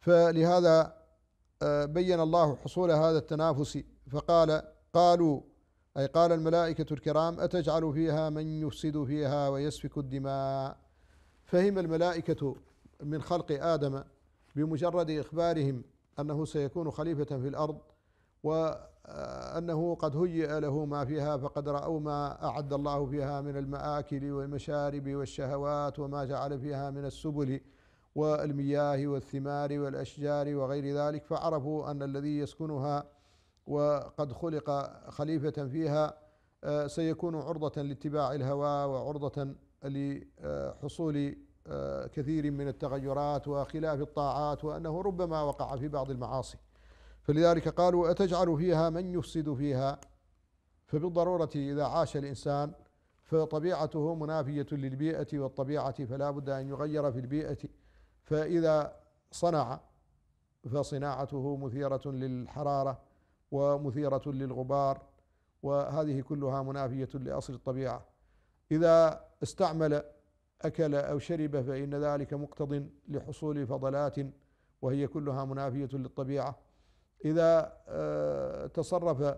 فلهذا آه، بين الله حصول هذا التنافس فقال قالوا أي قال الملائكة الكرام أتجعل فيها من يفسد فيها ويسفك الدماء فهم الملائكة من خلق آدم بمجرد إخبارهم أنه سيكون خليفة في الأرض وأنه قد هيئ له ما فيها فقد رأوا ما أعد الله فيها من المآكل والمشارب والشهوات وما جعل فيها من السبل والمياه والثمار والأشجار وغير ذلك فعرفوا أن الذي يسكنها وقد خلق خليفة فيها آه، سيكون عرضة لاتباع الهوى وعرضة لحصول آه، كثير من التغيرات وخلاف الطاعات وأنه ربما وقع في بعض المعاصي فلذلك قالوا أتجعل فيها من يفسد فيها فبالضرورة إذا عاش الإنسان فطبيعته منافية للبيئة والطبيعة فلا بد أن يغير في البيئة فإذا صنع فصناعته مثيرة للحرارة ومثيرة للغبار وهذه كلها منافية لأصل الطبيعة إذا استعمل أكل أو شرب فإن ذلك مقتض لحصول فضلات وهي كلها منافية للطبيعة إذا آه، تصرف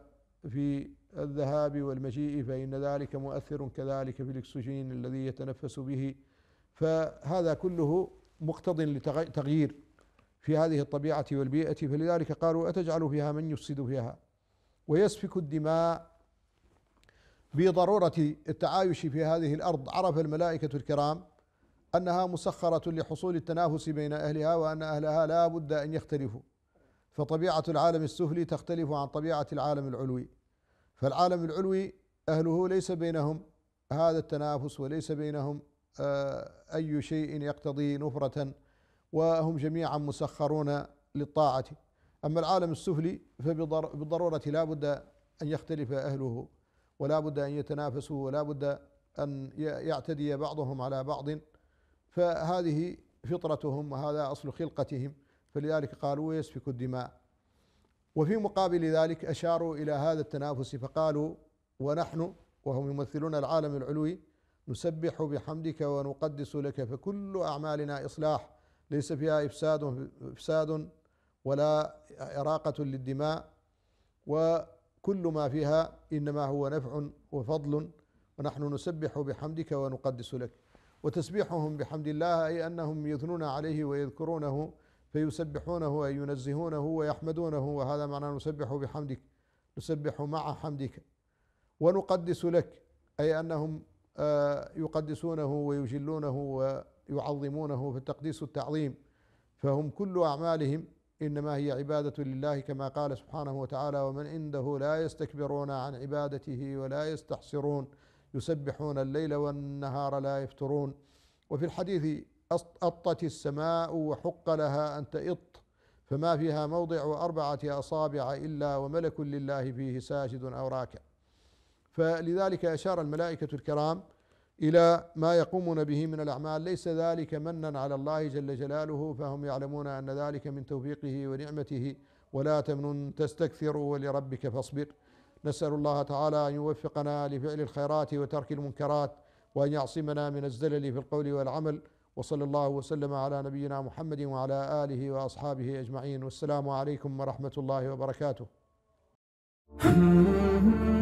في الذهاب والمجيء فإن ذلك مؤثر كذلك في الأكسجين الذي يتنفس به فهذا كله مقتض لتغيير في هذه الطبيعة والبيئة فلذلك قالوا أتجعل فيها من يفسد فيها ويسفك الدماء بضرورة التعايش في هذه الأرض عرف الملائكة الكرام أنها مسخرة لحصول التنافس بين أهلها وأن أهلها لا بد أن يختلفوا فطبيعة العالم السفلي تختلف عن طبيعة العالم العلوي فالعالم العلوي أهله ليس بينهم هذا التنافس وليس بينهم آه، أي شيء يقتضي نفرة وهم جميعا مسخرون للطاعة أما العالم السفلي فبالضرورة لا بد أن يختلف أهله ولا بد أن يتنافسوا ولا بد أن يعتدي بعضهم على بعض فهذه فطرتهم وهذا أصل خلقتهم فلذلك قالوا ويسفك الدماء وفي مقابل ذلك أشاروا إلى هذا التنافس فقالوا ونحن وهم يمثلون العالم العلوي نسبح بحمدك ونقدس لك فكل أعمالنا إصلاح ليس فيها إفساد إفساد ولا إراقة للدماء وكل ما فيها إنما هو نفع وفضل ونحن نسبح بحمدك ونقدس لك وتسبيحهم بحمد الله أي أنهم يثنون عليه ويذكرونه فيسبحونه أي ينزهونه ويحمدونه وهذا معنى نسبح بحمدك نسبح مع حمدك ونقدس لك أي أنهم آه، يقدسونه ويجلونه ويعظمونه فالتقديس التعظيم فهم كل أعمالهم إنما هي عبادة لله كما قال سبحانه وتعالى ومن عنده لا يستكبرون عن عبادته ولا يستحسرون يسبحون الليل والنهار لا يفترون وفي الحديث أطت السماء وحق لها أن تئط فما فيها موضع أربعة أصابع إلا وملك لله فيه ساجد أو راكع فلذلك أشار الملائكة الكرام إلى ما يقومون به من الأعمال ليس ذلك منا على الله جل جلاله فهم يعلمون أن ذلك من توفيقه ونعمته ولا تمنن تستكثر ولربك فاصبر نسأل الله تعالى أن يوفقنا لفعل الخيرات وترك المنكرات وأن يعصمنا من الزلل في القول والعمل وصلى الله وسلم على نبينا محمد وعلى آله وأصحابه أجمعين والسلام عليكم ورحمة الله وبركاته